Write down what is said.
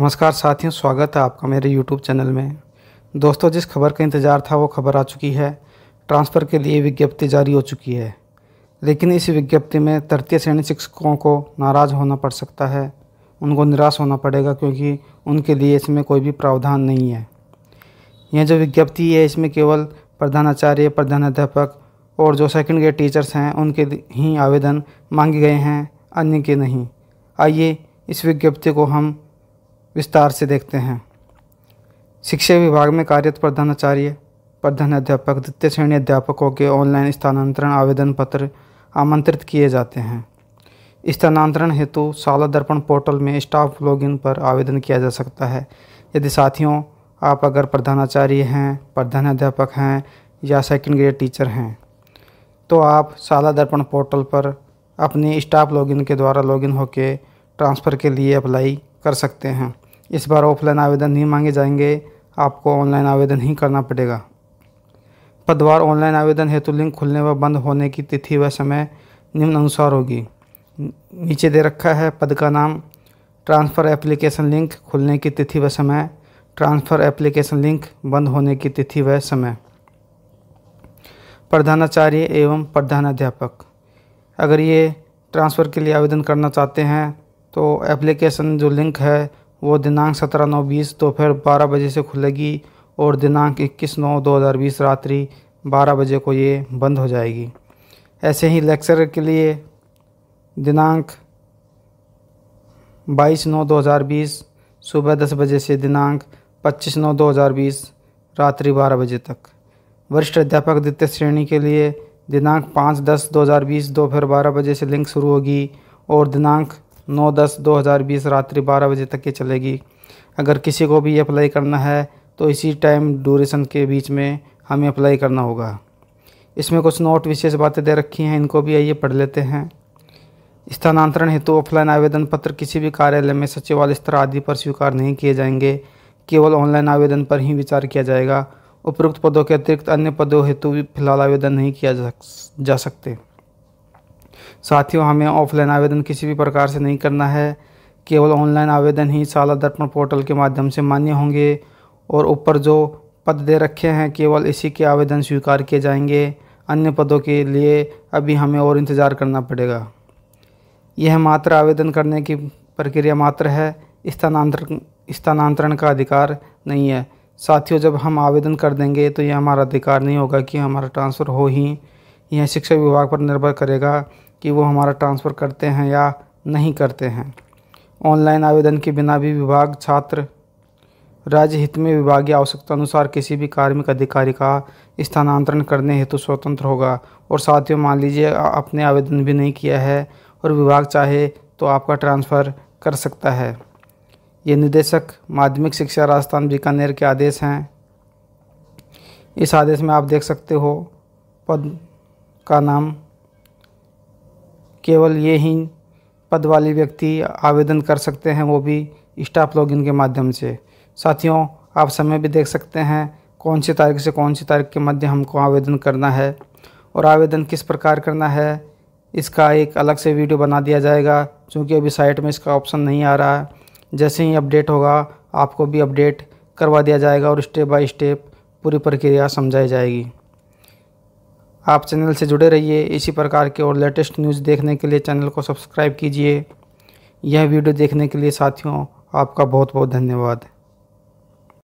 नमस्कार साथियों स्वागत है आपका मेरे यूट्यूब चैनल में दोस्तों जिस खबर का इंतज़ार था वो खबर आ चुकी है ट्रांसफ़र के लिए विज्ञप्ति जारी हो चुकी है लेकिन इस विज्ञप्ति में तृतीय श्रेणी शिक्षकों को नाराज़ होना पड़ सकता है उनको निराश होना पड़ेगा क्योंकि उनके लिए इसमें कोई भी प्रावधान नहीं है यह जो विज्ञप्ति है इसमें केवल प्रधानाचार्य प्रधानाध्यापक और जो सेकेंड ग्रेड टीचर्स हैं उनके ही आवेदन मांगे गए हैं अन्य के नहीं आइए इस विज्ञप्ति को हम विस्तार से देखते हैं शिक्षा विभाग में कार्यरत तो प्रधानाचार्य प्रधान अध्यापक द्वितीय श्रेणी अध्यापकों के ऑनलाइन स्थानांतरण आवेदन पत्र आमंत्रित किए जाते हैं स्थानांतरण हेतु शाला दर्पण पोर्टल में स्टाफ लॉगिन पर आवेदन किया जा सकता है यदि साथियों आप अगर प्रधानाचार्य हैं प्रधान अध्यापक हैं या सेकेंड ग्रेड टीचर हैं तो आप शाला दर्पण पोर्टल पर अपने स्टाफ लॉगिन के द्वारा लॉगिन होकर ट्रांसफ़र के लिए अप्लाई कर सकते हैं इस बार ऑफलाइन आवेदन नहीं मांगे जाएंगे आपको ऑनलाइन आवेदन ही करना पड़ेगा पदवार ऑनलाइन आवेदन हेतु लिंक खुलने व बंद होने की तिथि व समय निम्न अनुसार होगी नीचे दे रखा है पद का नाम ट्रांसफ़र एप्लीकेशन लिंक खुलने की तिथि व समय ट्रांसफ़र एप्लीकेशन लिंक बंद होने की तिथि व समय प्रधानाचार्य एवं प्रधानाध्यापक अगर ये ट्रांसफ़र के लिए आवेदन करना चाहते हैं तो एप्लीकेशन जो लिंक है वो दिनांक सत्रह नौ बीस दोपहर बारह बजे से खुलेगी और दिनांक इक्कीस नौ दो हज़ार बीस रात्रि बारह बजे को ये बंद हो जाएगी ऐसे ही लेक्चर के लिए दिनांक बाईस नौ दो हज़ार बीस सुबह दस बजे से दिनांक पच्चीस नौ दो हज़ार बीस रात्रि बारह बजे तक वरिष्ठ अध्यापक द्वितीय श्रेणी के लिए दिनांक पाँच दस दो हज़ार बीस दोपहर बारह बजे से लिंक शुरू होगी और दिनांक नौ दस दो हज़ार बीस रात्रि बारह बजे तक ये चलेगी अगर किसी को भी अप्लाई करना है तो इसी टाइम ड्यूरेशन के बीच में हमें अप्लाई करना होगा इसमें कुछ नोट विशेष बातें दे रखी हैं इनको भी आइए पढ़ लेते हैं स्थानांतरण हेतु ऑफलाइन आवेदन पत्र किसी भी कार्यालय में सचिवालय स्तर आदि पर स्वीकार नहीं किए जाएंगे केवल ऑनलाइन आवेदन पर ही विचार किया जाएगा उपयुक्त पदों के अतिरिक्त अन्य पदों हेतु भी फिलहाल आवेदन नहीं किया जा सकते साथियों हमें ऑफलाइन आवेदन किसी भी प्रकार से नहीं करना है केवल ऑनलाइन आवेदन ही शाला दर्पण पोर्टल के माध्यम से मान्य होंगे और ऊपर जो पद दे रखे हैं केवल इसी के आवेदन स्वीकार किए जाएंगे अन्य पदों के लिए अभी हमें और इंतज़ार करना पड़ेगा यह मात्र आवेदन करने की प्रक्रिया मात्र है स्थानांतरण स्थानांतरण का अधिकार नहीं है साथियों जब हम आवेदन कर देंगे तो यह हमारा अधिकार नहीं होगा कि हमारा ट्रांसफ़र हो ही यह शिक्षा विभाग पर निर्भर करेगा कि वो हमारा ट्रांसफ़र करते हैं या नहीं करते हैं ऑनलाइन आवेदन के बिना भी विभाग छात्र राज्य हित में विभागीय आवश्यकता अनुसार किसी भी कार्मिक अधिकारी का स्थानांतरण करने हेतु स्वतंत्र होगा और साथियों मान लीजिए आपने आवेदन भी नहीं किया है और विभाग चाहे तो आपका ट्रांसफ़र कर सकता है ये निदेशक माध्यमिक शिक्षा राजस्थान बीकानेर के आदेश हैं इस आदेश में आप देख सकते हो पद का नाम केवल ये ही पद वाले व्यक्ति आवेदन कर सकते हैं वो भी स्टाफ लॉगिन के माध्यम से साथियों आप समय भी देख सकते हैं कौन सी तारीख से कौन सी तारीख के मध्य हमको आवेदन करना है और आवेदन किस प्रकार करना है इसका एक अलग से वीडियो बना दिया जाएगा क्योंकि अभी साइट में इसका ऑप्शन नहीं आ रहा है जैसे ही अपडेट होगा आपको भी अपडेट करवा दिया जाएगा और स्टेप बाय स्टेप पूरी प्रक्रिया समझाई जाएगी आप चैनल से जुड़े रहिए इसी प्रकार के और लेटेस्ट न्यूज़ देखने के लिए चैनल को सब्सक्राइब कीजिए यह वीडियो देखने के लिए साथियों आपका बहुत बहुत धन्यवाद